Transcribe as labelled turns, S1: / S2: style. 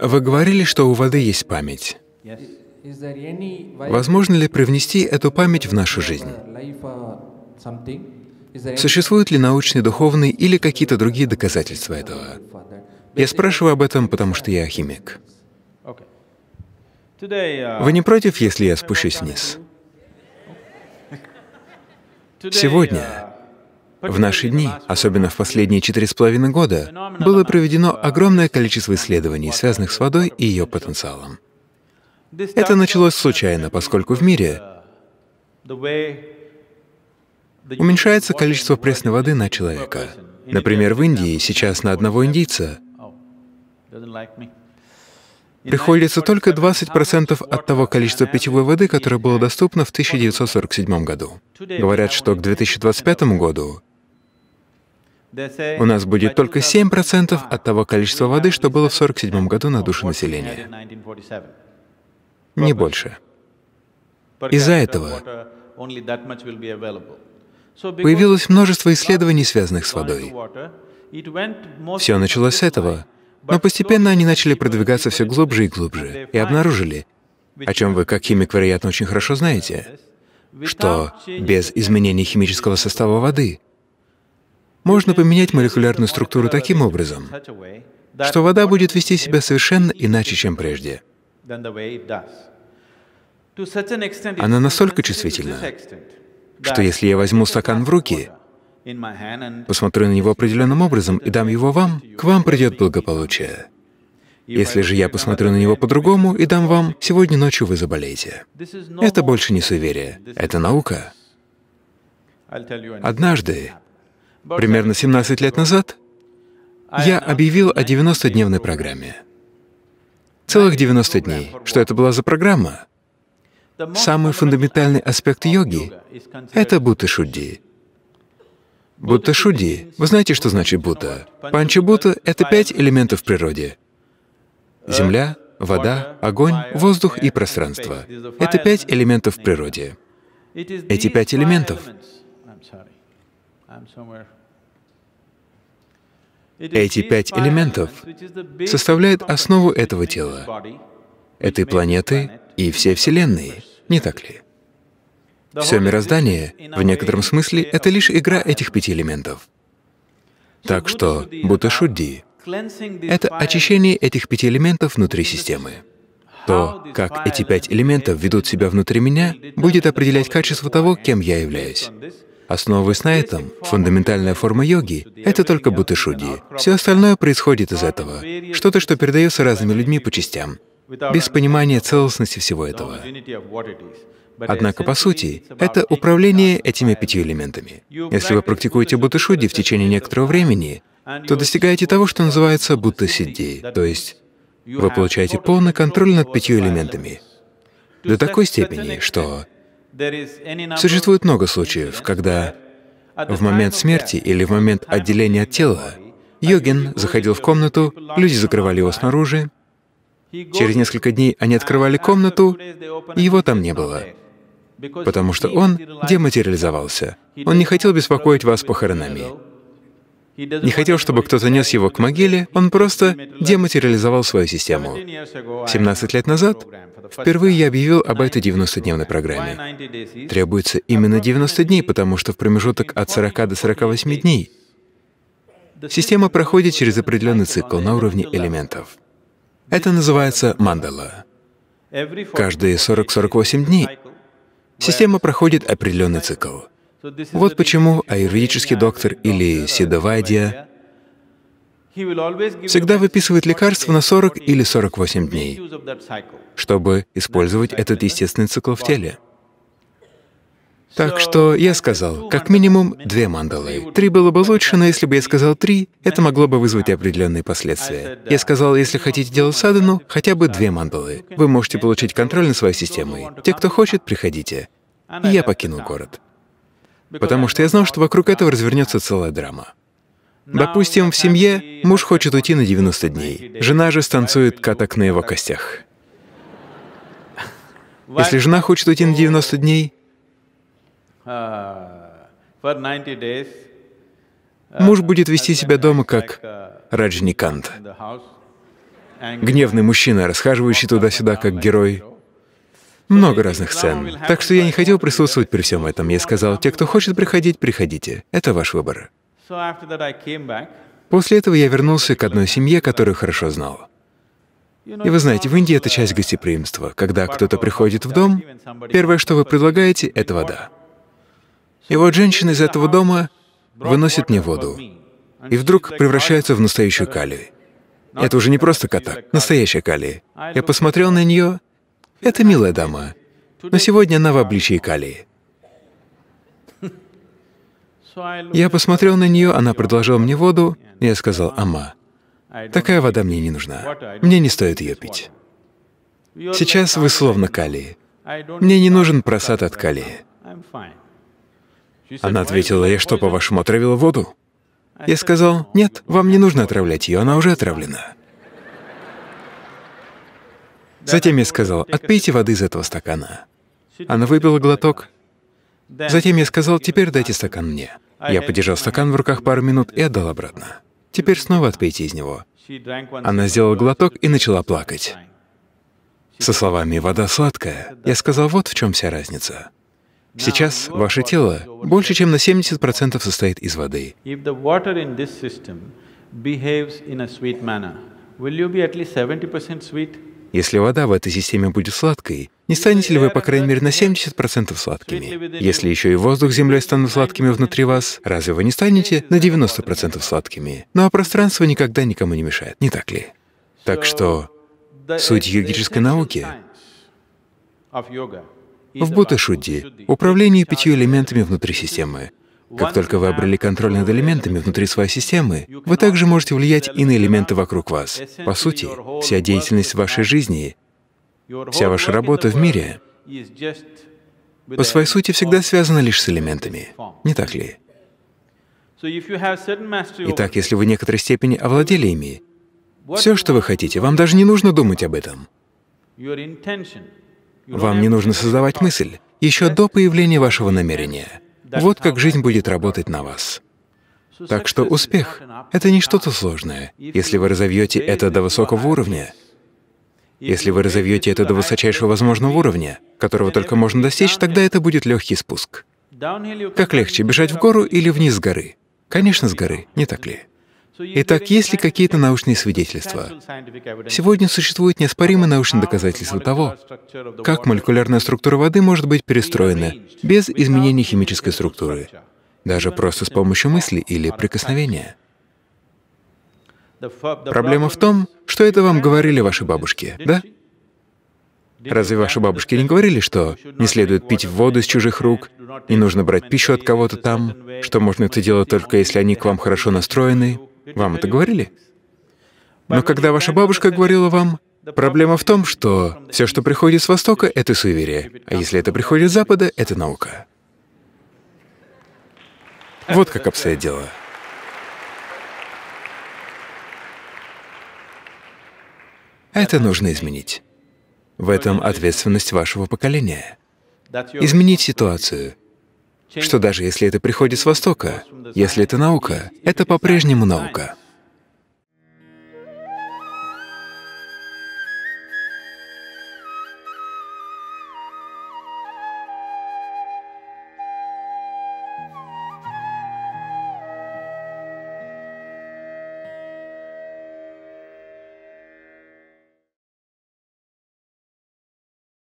S1: Вы говорили, что у воды есть память. Возможно ли привнести эту память в нашу жизнь? Uh, Существуют ли научные, духовные или какие-то другие доказательства этого? Я спрашиваю об этом, потому что я химик. Uh, Вы не против, если я спущусь вниз? Сегодня uh, в наши дни, особенно в последние четыре с половиной года, было проведено огромное количество исследований, связанных с водой и ее потенциалом. Это началось случайно, поскольку в мире уменьшается количество пресной воды на человека. Например, в Индии сейчас на одного индийца приходится только 20% от того количества питьевой воды, которое было доступно в 1947 году. Говорят, что к 2025 году у нас будет только 7% от того количества воды, что было в 1947 году на душу населения. Не больше.
S2: Из-за этого
S1: появилось множество исследований, связанных с водой. Все началось с этого, но постепенно они начали продвигаться все глубже и глубже и обнаружили, о чем вы как химик, вероятно, очень хорошо знаете, что без изменения химического состава воды можно поменять молекулярную структуру таким образом, что вода будет вести себя совершенно иначе, чем прежде. Она настолько чувствительна, что если я возьму стакан в руки, посмотрю на него определенным образом и дам его вам, к вам придет благополучие. Если же я посмотрю на него по-другому и дам вам, сегодня ночью вы заболеете. Это больше не суеверие, это наука. Однажды примерно 17 лет назад, я объявил о 90-дневной программе. Целых 90 дней. Что это была за программа? Самый фундаментальный аспект йоги — это Будда-шудди. Будда-шудди. Вы знаете, что значит Будда? Панча-будда — это пять элементов в природе. Земля, вода, огонь, воздух и пространство. Это пять элементов в природе. Эти пять элементов эти пять элементов составляют основу этого тела, этой планеты и всей Вселенной, не так ли? Все мироздание, в некотором смысле, это лишь игра этих пяти элементов. Так что Будда-шудди — это очищение этих пяти элементов внутри системы. То, как эти пять элементов ведут себя внутри меня, будет определять качество того, кем я являюсь. Основываясь на этом, фундаментальная форма йоги — это только бутышуди. Все остальное происходит из этого. Что-то, что передается разными людьми по частям, без понимания целостности всего этого. Однако, по сути, это управление этими пятью элементами. Если вы практикуете бутышуди в течение некоторого времени, то достигаете того, что называется будда-сидди, то есть вы получаете полный контроль над пятью элементами. До такой степени, что Существует много случаев, когда в момент смерти или в момент отделения от тела йогин заходил в комнату, люди закрывали его снаружи, через несколько дней они открывали комнату, и его там не было, потому что он дематериализовался. Он не хотел беспокоить вас похоронами не хотел, чтобы кто-то нес его к могиле, он просто дематериализовал свою систему. 17 лет назад впервые я объявил об этой 90-дневной программе. Требуется именно 90 дней, потому что в промежуток от 40 до 48 дней система проходит через определенный цикл на уровне элементов. Это называется мандала. Каждые 40-48 дней система проходит определенный цикл. Вот почему аюрведический доктор или седовадья всегда выписывает лекарства на 40 или 48 дней, чтобы использовать этот естественный цикл в теле. Так что я сказал, как минимум, две мандалы. Три было бы лучше, но если бы я сказал три, это могло бы вызвать определенные последствия. Я сказал, если хотите делать садану, хотя бы две мандалы. Вы можете получить контроль над своей системой. Те, кто хочет, приходите. И я покинул город. Потому что я знал, что вокруг этого развернется целая драма. Допустим, в семье муж хочет уйти на 90 дней, жена же станцует каток на его костях. Если жена хочет уйти на 90 дней, муж будет вести себя дома как Раджникант, гневный мужчина, расхаживающий туда-сюда как герой много разных сцен. Так что я не хотел присутствовать при всем этом. Я сказал, те, кто хочет приходить, приходите. Это ваш выбор. После этого я вернулся к одной семье, которую хорошо знал. И вы знаете, в Индии это часть гостеприимства. Когда кто-то приходит в дом, первое, что вы предлагаете, — это вода. И вот женщина из этого дома выносит мне воду, и вдруг превращается в настоящую калию. Это уже не просто катак, настоящая калия. Я посмотрел на нее это милая дама, но сегодня она в обличии Кали. Я посмотрел на нее, она предложила мне воду, и я сказал, «Ама, такая вода мне не нужна, мне не стоит ее пить. Сейчас вы словно калии. Мне не нужен просад от калия». Она ответила, «Я что, по-вашему, отравила воду?» Я сказал, «Нет, вам не нужно отравлять ее, она уже отравлена». Затем я сказал, «Отпейте воды из этого стакана». Она выпила глоток. Затем я сказал, «Теперь дайте стакан мне». Я подержал стакан в руках пару минут и отдал обратно. «Теперь снова отпейте из него». Она сделала глоток и начала плакать. Со словами «вода сладкая» я сказал, вот в чем вся разница. Сейчас ваше тело больше чем на 70% состоит из воды. If если вода в этой системе будет сладкой, не станете ли вы, по крайней мере, на 70% сладкими? Если еще и воздух с землей станут сладкими внутри вас, разве вы не станете на 90% сладкими? Ну а пространство никогда никому не мешает, не так ли? Так что суть йогической науки в Буддашудде — управление пятью элементами внутри системы, как только вы обрели контроль над элементами внутри своей системы, вы также можете влиять и на элементы вокруг вас. По сути, вся деятельность вашей жизни, вся ваша работа в мире по своей сути всегда связана лишь с элементами. Не так ли? Итак, если вы в некоторой степени овладели ими, все, что вы хотите, вам даже не нужно думать об этом. Вам не нужно создавать мысль еще до появления вашего намерения. Вот как жизнь будет работать на вас. Так что успех — это не что-то сложное, если вы разовьете это до высокого уровня, если вы разовьете это до высочайшего возможного уровня, которого только можно достичь, тогда это будет легкий спуск. Как легче, бежать в гору или вниз с горы? Конечно, с горы, не так ли? Итак, есть ли какие-то научные свидетельства? Сегодня существует неоспоримые научные доказательства того, как молекулярная структура воды может быть перестроена без изменения химической структуры, даже просто с помощью мысли или прикосновения. Проблема в том, что это вам говорили ваши бабушки, да? Разве ваши бабушки не говорили, что не следует пить воду из чужих рук, не нужно брать пищу от кого-то там, что можно это делать только если они к вам хорошо настроены, вам это говорили? Но когда ваша бабушка говорила вам, проблема в том, что все, что приходит с Востока, — это суеверие, а если это приходит с Запада, — это наука. Вот как обстоят дело. Это нужно изменить. В этом ответственность вашего поколения. Изменить ситуацию — что даже если это приходит с Востока, если это наука, это по-прежнему наука.